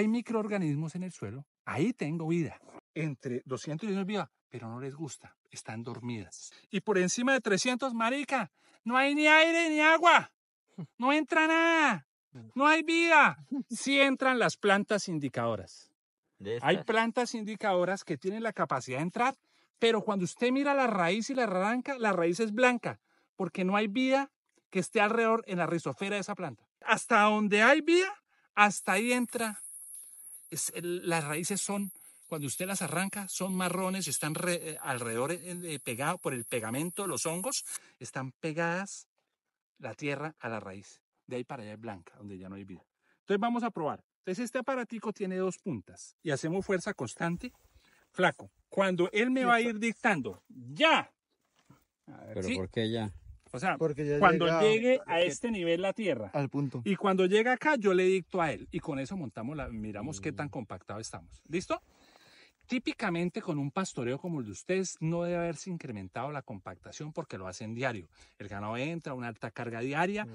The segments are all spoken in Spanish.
Hay microorganismos en el suelo, ahí tengo vida. Entre 200 y 100 viva, pero no les gusta, están dormidas. Y por encima de 300, marica, no hay ni aire ni agua, no entra nada, no hay vida. si entran las plantas indicadoras. Hay plantas indicadoras que tienen la capacidad de entrar, pero cuando usted mira la raíz y la arranca, la raíz es blanca, porque no hay vida que esté alrededor en la rizofera de esa planta. Hasta donde hay vida, hasta ahí entra las raíces son, cuando usted las arranca, son marrones, están eh, alrededor pegados eh, pegado por el pegamento, los hongos, están pegadas la tierra a la raíz. De ahí para allá es blanca, donde ya no hay vida. Entonces vamos a probar. Entonces este aparatico tiene dos puntas y hacemos fuerza constante. Flaco, cuando él me va a ir dictando, ya. ¿Pero por qué ya? O sea, cuando llegue a este nivel la Tierra. Al punto. Y cuando llega acá, yo le dicto a él. Y con eso montamos la, miramos qué tan mm. compactado estamos. ¿Listo? Típicamente con un pastoreo como el de ustedes no debe haberse incrementado la compactación porque lo hacen diario. El ganado entra, una alta carga diaria, mm.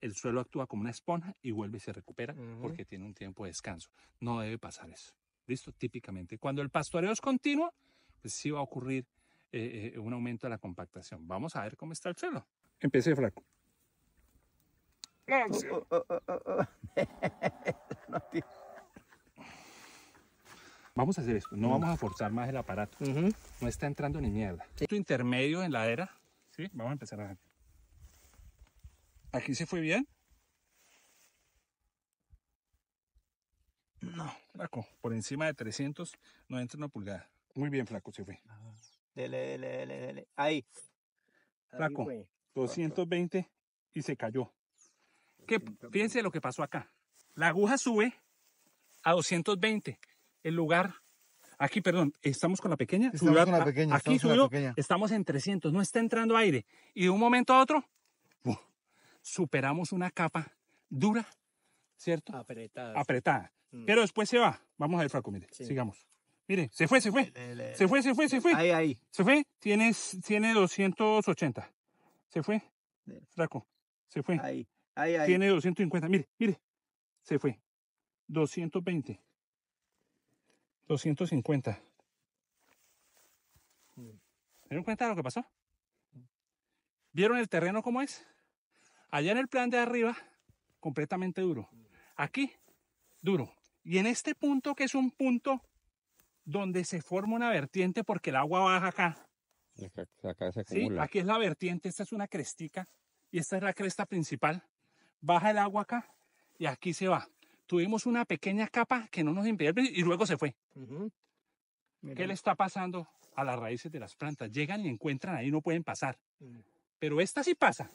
el, suelo actúa como una esponja y vuelve y se recupera porque tiene un tiempo de descanso. No debe pasar eso. ¿Listo? Típicamente. Cuando el pastoreo es continuo, pues sí va a ocurrir eh, eh, un aumento de la compactación. Vamos a ver cómo está el suelo. empiece Flaco oh, oh, oh, vamos a hacer esto, no vamos mm. a forzar más el aparato. No está entrando ni mierda. Esto intermedio en la ¿sí? Vamos a empezar a... ¿Aquí se fue bien? No, flaco, por encima de 300 no entra una pulgada. Muy bien, flaco, se fue. Dele, dele, dele, Ahí. Flaco, 220 y se cayó. Qué fíjense lo que pasó acá. La aguja sube a 220. El lugar, aquí, perdón, estamos con la pequeña. Estamos la pequeña. aquí estamos subió, estamos en 300, no está entrando aire. Y de un momento a otro, superamos una capa dura, ¿cierto? Apretada. Apretada. Mm. Pero después se va. Vamos a ver, Franco, mire, sigamos. Mire, se fue, se fue. se fue, se fue, se fue. Ahí, ahí. Se fue. tiene 280. Se fue. fraco, Se fue. Ahí, ahí, ahí. Tiene 250. Mire, mire. Se fue. 220. 250. Mm. ¿Se dieron cuenta de lo que pasó? ¿Vieron el terreno cómo es? Allá en el plan de arriba, completamente duro. Mm. Aquí, duro. Y en este punto, que es un punto donde se forma una vertiente porque el agua baja acá. Aquí es la vertiente, esta es una crestica y esta es la cresta principal. Baja el agua acá y aquí se va. Tuvimos una pequeña capa que no nos impidió y luego se fue. ¿Qué le está pasando a las raíces de las plantas? Llegan y encuentran ahí, no pueden pasar. Mm. Pero esta sí pasa.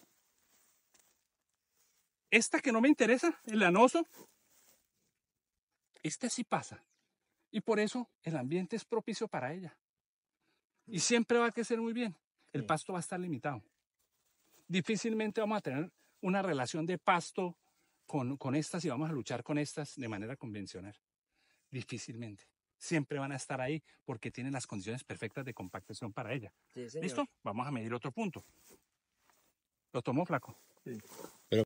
Esta que no me interesa, el lanoso, esta sí pasa. Y por eso el ambiente es propicio para ella. Y mm. siempre va a crecer muy bien. El pasto va a estar limitado. Difícilmente vamos a tener una relación de pasto con, con estas y vamos a luchar con estas de manera convencional. Difícilmente siempre van a estar ahí porque tienen las condiciones perfectas de compactación para ella. ¿Listo? Vamos a medir otro punto. Lo tomó flaco. Sí. Pero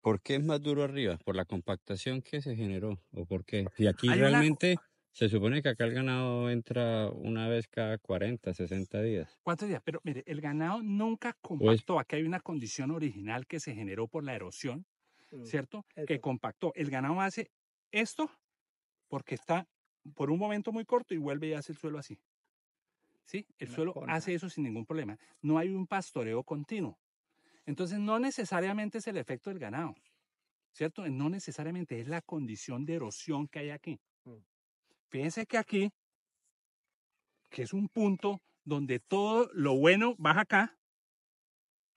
¿por qué es más duro arriba? ¿Por la compactación que se generó? ¿O por qué? Y aquí realmente se supone que acá el ganado entra una vez cada 40, 60 días. ¿Cuántos días? Pero mire, el ganado nunca compactó. Acá Aquí hay una condición original que se generó por la erosión, mm, ¿cierto? Que compactó. El ganado hace esto porque está por un momento muy corto y vuelve y hace el suelo así. ¿Sí? El suelo hace eso sin ningún problema. No hay un pastoreo continuo. Entonces, no necesariamente es el efecto del ganado, ¿cierto? No necesariamente es la condición de erosión que hay aquí. Fíjense que aquí, que es un punto donde todo lo bueno baja acá,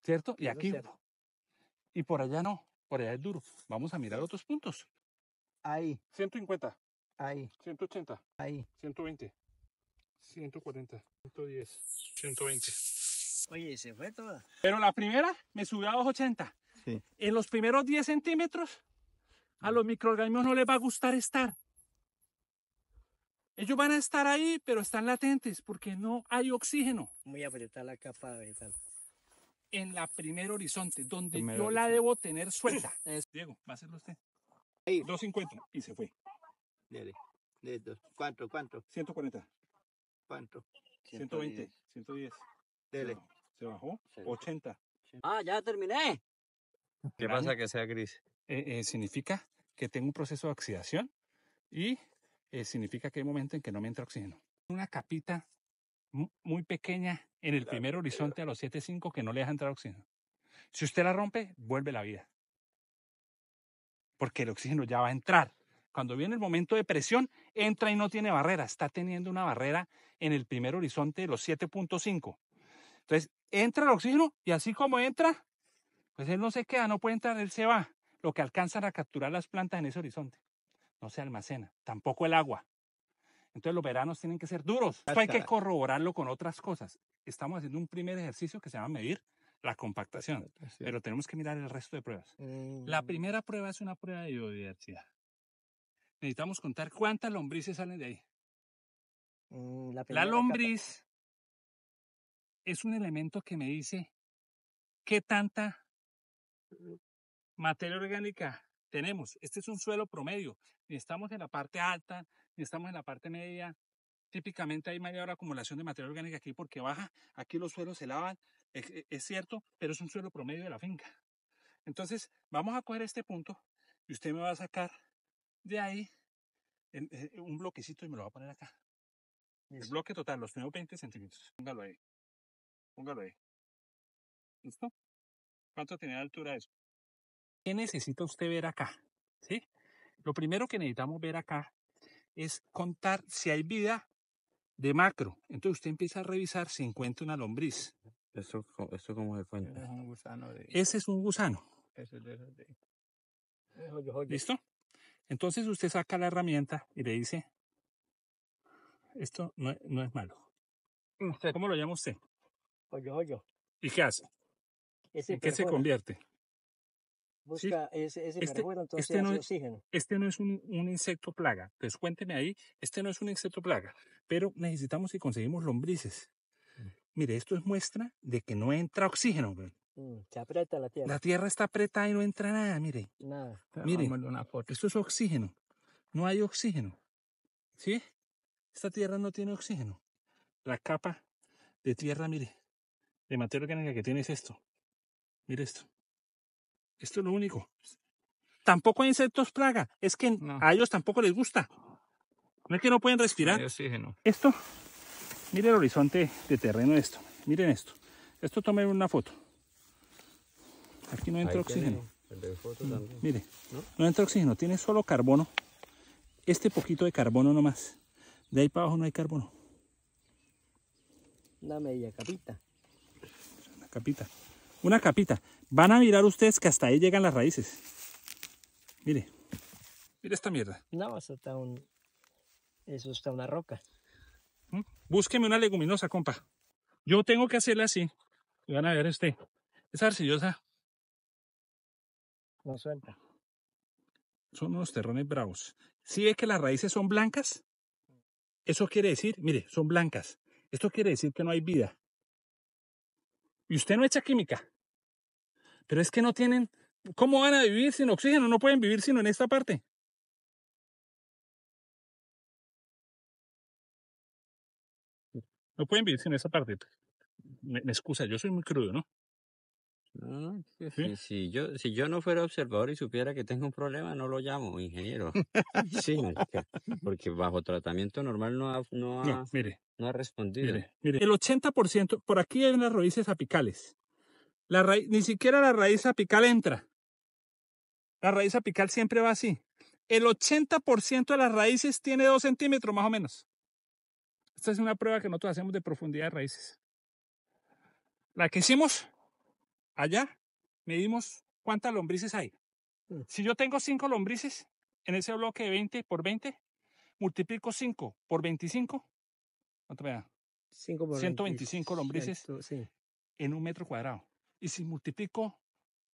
¿cierto? Y aquí. Y por allá no, por allá es duro. Vamos a mirar otros puntos. Ahí. 150. Ahí. 180. Ahí. 120. 140. 110. 120. Oye, se fue todo. Pero la primera me subió a 280. Sí. En los primeros 10 centímetros, a los microorganismos no les va a gustar estar. Ellos van a estar ahí, pero están latentes porque no hay oxígeno. Muy apretar la capa vegetal. En la primer horizonte, donde yo la debo tener suelta. Diego, va a hacerlo usted. Ahí. 250 y se fue. Dele. Dele. ¿Cuánto? ¿Cuánto? 140. ¿Cuánto? 120. 110. Dele. Se bajó. 80. Ah, ya terminé. ¿Qué pasa que sea gris? Eh, eh, significa que tengo un proceso de oxidación y eh, significa que hay un momento en que no me entra oxígeno. Una capita muy pequeña en el primer horizonte a los 7.5 que no le deja entrar oxígeno. Si usted la rompe, vuelve la vida. Porque el oxígeno ya va a entrar. Cuando viene el momento de presión, entra y no tiene barrera. Está teniendo una barrera en el primer horizonte de los 7.5. Entonces, entra el oxígeno y así como entra, pues él no se queda, no puede entrar, él se va. Lo que alcanzan a capturar las plantas en ese horizonte no se almacena, tampoco el agua. Entonces los veranos tienen que ser duros. Esto hay que corroborarlo con otras cosas. Estamos haciendo un primer ejercicio que se llama medir la compactación, pero tenemos que mirar el resto de pruebas. La eh. primera prueba es una prueba de biodiversidad. Necesitamos contar cuántas lombrices salen de ahí. Mm, la, lombriz es un elemento que me dice qué tanta materia orgánica tenemos. Este es un suelo promedio. Ni estamos en la parte alta, ni estamos en la parte media. Típicamente hay mayor acumulación de materia orgánica aquí porque baja. Aquí los suelos se lavan, e, es, cierto, pero es un suelo promedio de la finca. Entonces, vamos a coger este punto y usted me va a sacar de ahí eh, un bloquecito y me lo va a poner acá. El bloque total, los primeros 20 centímetros. Póngalo ahí. Póngalo ahí. ¿Listo? ¿Cuánto tenía de altura eso? ¿Qué necesita usted ver acá? ¿Sí? Lo primero que necesitamos ver acá es contar si hay vida de macro. Entonces usted empieza a revisar si encuentra una lombriz. ¿Eso, Es Ese es un gusano. Ese es eh, ¿Listo? Entonces usted saca la herramienta y le dice, esto no, es malo. Mm, ¿Cómo lo llama usted? Hoyo, hoyo. ¿Y qué hace? ¿En qué se convierte? este, no, es un, insecto plaga. Entonces, pues cuénteme ahí, este no es un insecto plaga, pero necesitamos y conseguimos lombrices. Mm. Mire, esto es muestra de que no entra oxígeno. Mm, se aprieta la tierra. La tierra está apretada y no entra nada, mire. Mire, esto es oxígeno. No hay oxígeno. ¿Sí? Esta tierra no tiene oxígeno. La capa de tierra, mire, de materia orgánica que tiene es esto. Mire esto. Esto es lo único. Tampoco hay insectos plaga. Es que a ellos tampoco les gusta. No es que no pueden respirar. Esto, miren el horizonte de terreno esto. Miren esto. Esto tomen una foto. Aquí no entra oxígeno. Miren, mm, mire, ¿no? entra oxígeno, tiene solo carbono. Este poquito de carbono nomás. De ahí para abajo no hay carbono. Una media capita. Una capita una capita. Van a mirar ustedes que hasta ahí llegan las raíces. Mire, mire esta mierda. No, eso está, un, eso está una roca. ¿Mm? Búsqueme una leguminosa, compa. Yo tengo que hacerla así. Y van a ver este. Es arcillosa. No suelta. Son unos terrones bravos. Si ¿Sí ve que las raíces son blancas, eso quiere decir, mire, son blancas. Esto quiere decir que no hay vida. Y usted no echa química. Pero es que no tienen, ¿cómo van a vivir sin oxígeno? No pueden vivir sino en esta parte. No pueden vivir sin esa parte. Me, excusa, yo soy muy crudo, ¿no? No, si, ¿Sí? yo, si yo no fuera observador y supiera que tengo un problema, no lo llamo ingeniero. sí, porque bajo tratamiento normal no ha, no ha respondido. El 80%, por aquí hay unas raíces apicales. La ni siquiera la raíz apical entra. La raíz apical siempre va así. El 80% de las raíces tiene 2 centímetros más o menos. Esta es una prueba que nosotros hacemos de profundidad de raíces. La que hicimos allá, medimos cuántas lombrices hay. Mm. Si yo tengo 5 lombrices en ese bloque de 20 por 20, multiplico 5 por 25, ¿cuánto me da? 125 lombrices en un metro cuadrado. Y si multiplico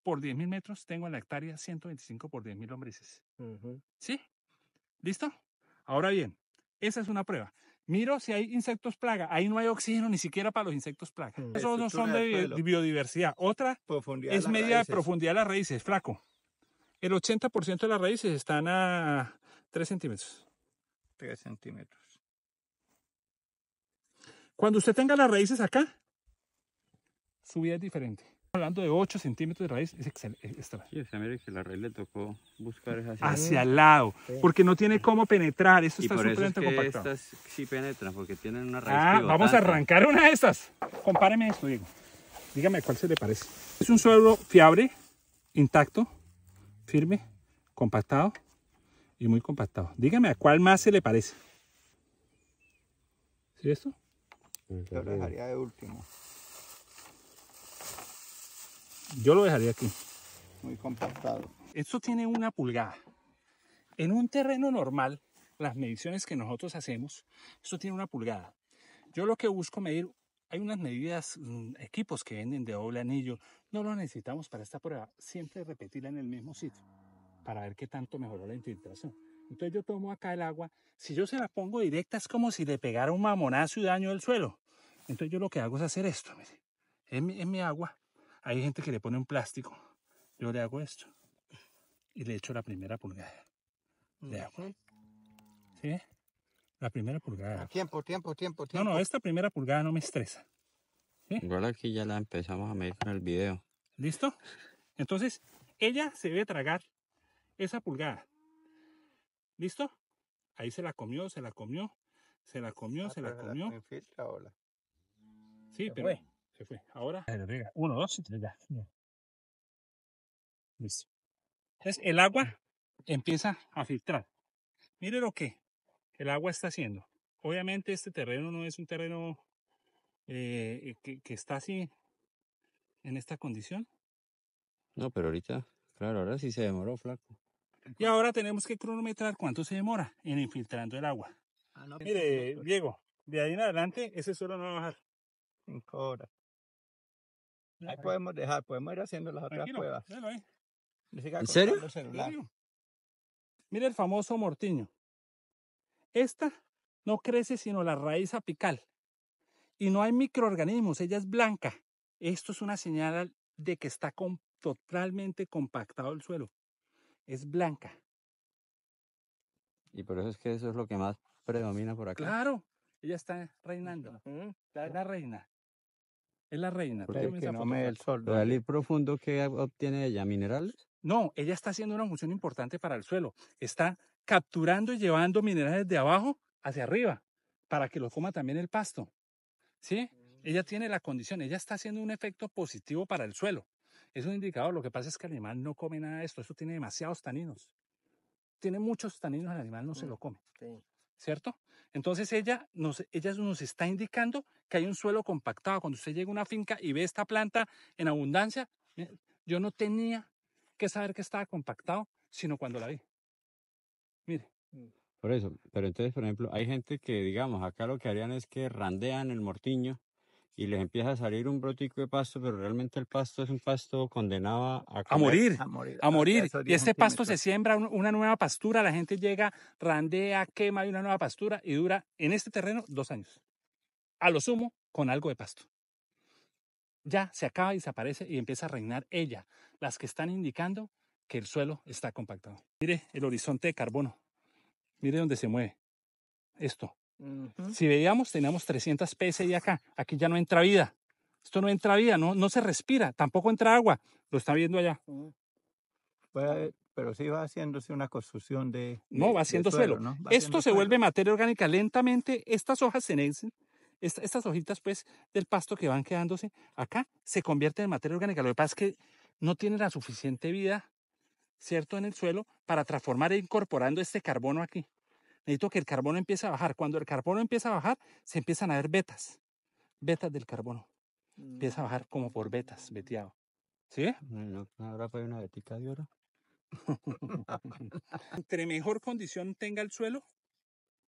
por 10.000 metros, tengo en la hectárea 125 por 10.000 lombrices. ¿Sí? ¿Listo? Ahora bien, esa es una prueba. Miro si hay insectos plaga. Ahí no hay oxígeno ni siquiera para los insectos plaga. Mm, Esos no son de, biodiversidad. Otra es media profundidad de las raíces, flaco. El 80% de las raíces están a 3 centímetros. 3 centímetros. Cuando usted tenga las raíces acá, su vida es diferente hablando de 8 centímetros de raíz, es excelente Sí, o sea, que la raíz le tocó buscar hacia, hacia el lado, porque no tiene cómo penetrar, esto está súper compactado. estas sí penetran, porque tienen una raíz Ah, vamos a arrancar una de estas. Compáreme esto, Diego. Dígame cuál se le parece. Es un suelo fiable, intacto, firme, compactado y muy compactado. Dígame a cuál más se le parece. ¿Sí esto? lo dejaría de último. Yo lo dejaría aquí. Muy compactado. Esto tiene una pulgada. En un terreno normal, las mediciones que nosotros hacemos, esto tiene una pulgada. Yo lo que busco medir, hay unas medidas, mm, equipos que venden de doble anillo, no lo necesitamos para esta prueba, siempre repetirla en el mismo sitio para ver qué tanto mejoró la infiltración. Entonces yo tomo acá el agua, si yo se la pongo directa es como si le pegara un mamonazo y daño el suelo. Entonces yo lo que hago es hacer esto, en mi agua, hay gente que le pone un plástico. Yo le hago esto y le echo la primera pulgada de ¿Sí? La primera pulgada. Tiempo, tiempo, tiempo, tiempo. No, no, esta primera pulgada no me estresa. Igual aquí ya la empezamos a medir con el video. ¿Listo? Entonces, ella se debe tragar esa pulgada. ¿Listo? Ahí se la comió, se la comió, se la comió, ah, se la comió. Sí, pero, fue. Ahora. uno, dos y tres, ya. Listo. Entonces, el agua empieza a filtrar. Mire lo que el agua está haciendo. Obviamente, este terreno no es un terreno eh, eh, que, que está así en esta condición. No, pero ahorita, claro, ahora sí se demoró, flaco. Y ahora tenemos que cronometrar cuánto se demora en infiltrando el agua. Ah, Mire, Diego, de ahí en adelante ese suelo no va a bajar. Cinco Ahí podemos dejar, podemos ir haciendo las otras pruebas. ¿En serio? Mira el famoso mortiño. Esta no crece sino la raíz apical. Y no hay microorganismos, ella es blanca. Esto es una señal de que está totalmente compactado el suelo. Es blanca. Y por eso es que eso es lo que más predomina por acá. Claro, ella está reinando. la reina. Es la reina. Porque no el sol. profundo que obtiene ella, minerales. No, ella está haciendo una función importante para el suelo. Está capturando y llevando minerales de abajo hacia arriba para que lo coma también el pasto. ¿Sí? Mm. Ella tiene la condición, ella está haciendo un efecto positivo para el suelo. Es un indicador. Lo que pasa es que el animal no come nada de esto. Esto tiene demasiados taninos. Tiene muchos taninos, el animal no se mm. lo come. Sí. ¿cierto? Entonces ella nos, ella nos está indicando que hay un suelo compactado. Cuando usted llega a una finca y ve esta planta en abundancia, eh, yo no tenía que saber que estaba compactado, sino cuando la vi. Mire. Mm. Por eso, pero entonces, por ejemplo, hay gente que, digamos, acá lo que harían es que randean el mortiño y les empieza a salir un brotico de pasto, pero realmente el pasto es un pasto condenado a, morir. A morir. A morir. Y este pasto se siembra una nueva pastura, la gente llega, randea, quema y una nueva pastura y dura en este terreno dos años. A lo sumo, con algo de pasto. Ya se acaba y desaparece y empieza a reinar ella, las que están indicando que el suelo está compactado. Mire el horizonte de carbono. Mire dónde se mueve. Esto, si veíamos, teníamos 300 y acá. Aquí ya no entra vida. Esto no entra vida, no, no se respira, tampoco entra agua. Lo está viendo allá. pero sí va haciéndose una construcción de... No, va haciendo suelo. Esto se vuelve materia orgánica lentamente. Estas hojas se estas hojitas pues del pasto que van quedándose acá se convierte en materia orgánica. Lo que pasa es que no tiene la suficiente vida, ¿cierto?, en el suelo para transformar e incorporando este carbono aquí necesito que el carbono empiece a bajar. Cuando el carbono empieza a bajar, se empiezan a ver betas, betas del carbono. Mm. Empieza a bajar como por betas, veteado. ¿Sí? ahora fue una betica de oro. Entre mejor condición tenga el suelo,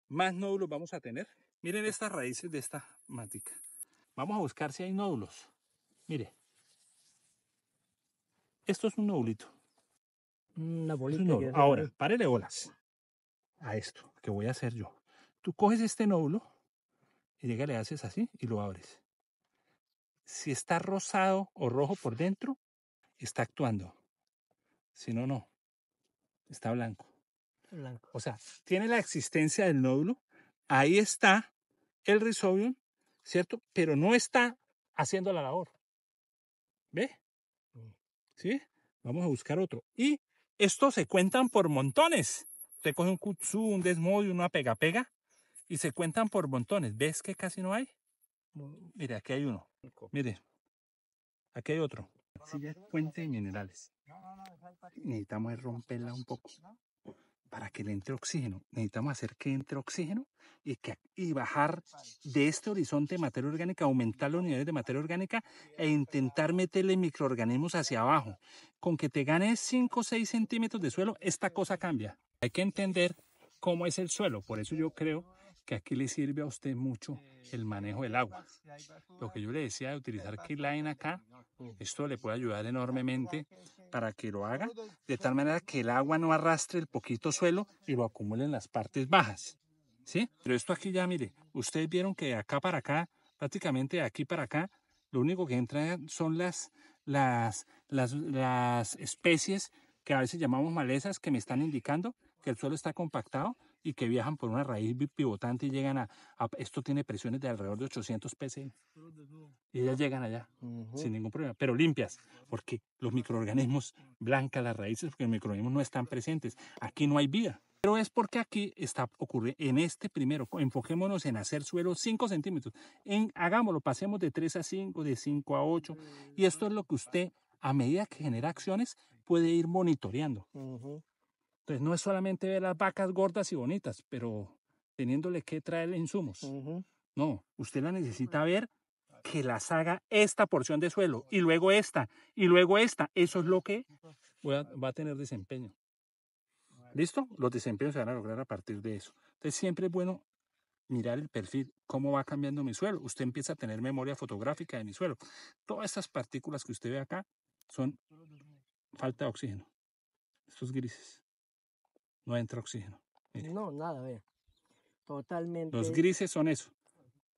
más nódulos vamos a tener. Miren estas raíces de esta matica. Vamos a buscar si hay nódulos. Mire. Esto es un nódulito. Una bolita. Ahora, ¿eh? párele bolas a esto que voy a hacer yo. Tú coges este nódulo y llega, le haces así y lo abres. Si está rosado o rojo por dentro, está actuando. Si no, no. Está blanco. blanco. O sea, tiene la existencia del nódulo. Ahí está el risobium, ¿cierto? Pero no está haciendo la labor. ¿Ve? Mm. ¿Sí? Vamos a buscar otro. Y estos se cuentan por montones. Usted coge un kutsu, un desmodio, una pega-pega y se cuentan por montones. ¿Ves que casi no hay? Mire, aquí hay uno. Mire, aquí hay otro. Sí, ya es puente de minerales. Necesitamos romperla un poco para que le entre oxígeno. Necesitamos hacer que entre oxígeno y, que, y bajar de este horizonte de materia orgánica, aumentar los niveles de materia orgánica e intentar meterle microorganismos hacia abajo. Con que te ganes 5 o 6 centímetros de suelo, esta cosa cambia. Hay que entender cómo es el suelo. Por eso yo creo que aquí le sirve a usted mucho el manejo del agua. Lo que yo le decía de utilizar Keyline acá, esto le puede ayudar enormemente para que lo haga, de tal manera que el agua no arrastre el poquito suelo y lo acumule en las partes bajas. ¿Sí? Pero esto aquí ya, mire, ustedes vieron que de acá para acá, prácticamente de aquí para acá, lo único que entra son las, las, las, las especies que a veces llamamos malezas que me están indicando que el suelo está compactado y que viajan por una raíz pivotante y llegan a, esto tiene presiones de alrededor de 800 psi. Y ellas llegan allá sin ningún problema, pero limpias, porque los microorganismos blancas las raíces, porque los microorganismos no están presentes. Aquí no hay vida. Pero es porque aquí está ocurre en este primero, enfoquémonos en hacer suelo 5 centímetros. hagámoslo, pasemos de 3 a 5, de 5 a 8. Y esto es lo que usted, a medida que genera acciones, puede ir monitoreando. Entonces pues, no es solamente ver las vacas gordas y bonitas, pero teniéndole que traer insumos. No, usted la necesita ver que las haga esta porción de suelo y luego esta y luego esta. Eso es lo que va a tener desempeño. ¿Listo? Los desempeños se van a lograr a partir de eso. Entonces siempre es bueno mirar el perfil, cómo va cambiando mi suelo. Usted empieza a tener memoria fotográfica de mi suelo. Todas estas partículas que usted ve acá son falta de oxígeno. Estos grises no entra oxígeno. No, nada, vea. Totalmente. Los grises son eso.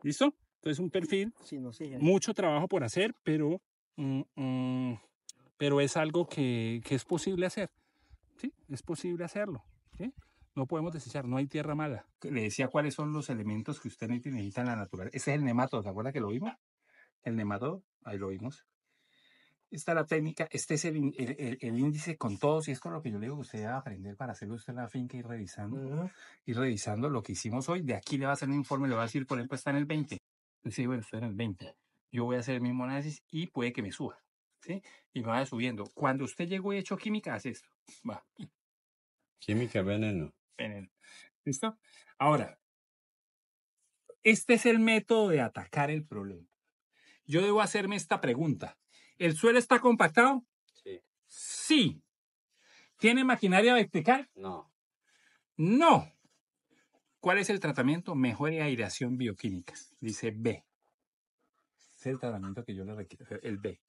¿Listo? Entonces un perfil, mucho trabajo por hacer, pero, mm, mm, pero es algo que, es posible hacer. ¿Sí? Es posible hacerlo. No podemos desechar, no hay tierra mala. Le decía cuáles son los elementos que usted necesita en la naturaleza. Ese es el nematodo, ¿se acuerda que lo vimos? El nematodo, ahí lo vimos está la técnica, este es el, índice con todos, y es con lo que yo le digo que usted va a aprender para hacerlo usted en la finca y revisando, y revisando lo que hicimos hoy. De aquí le va a hacer un informe, le va a decir, por ejemplo, está en el 20. Sí, bueno, está en el 20. Yo voy a hacer el mismo análisis y puede que me suba. ¿sí? Y me vaya subiendo. Cuando usted llegó y hecho química, hace esto. Va. Química, veneno. Veneno. ¿Listo? Ahora, este es el método de atacar el problema. Yo debo hacerme esta pregunta. ¿El suelo está compactado? Sí. Sí. ¿Tiene maquinaria explicar? No. No. ¿Cuál es el tratamiento? Mejor aireación bioquímica. Dice B. Es el tratamiento que yo le requiero. El B.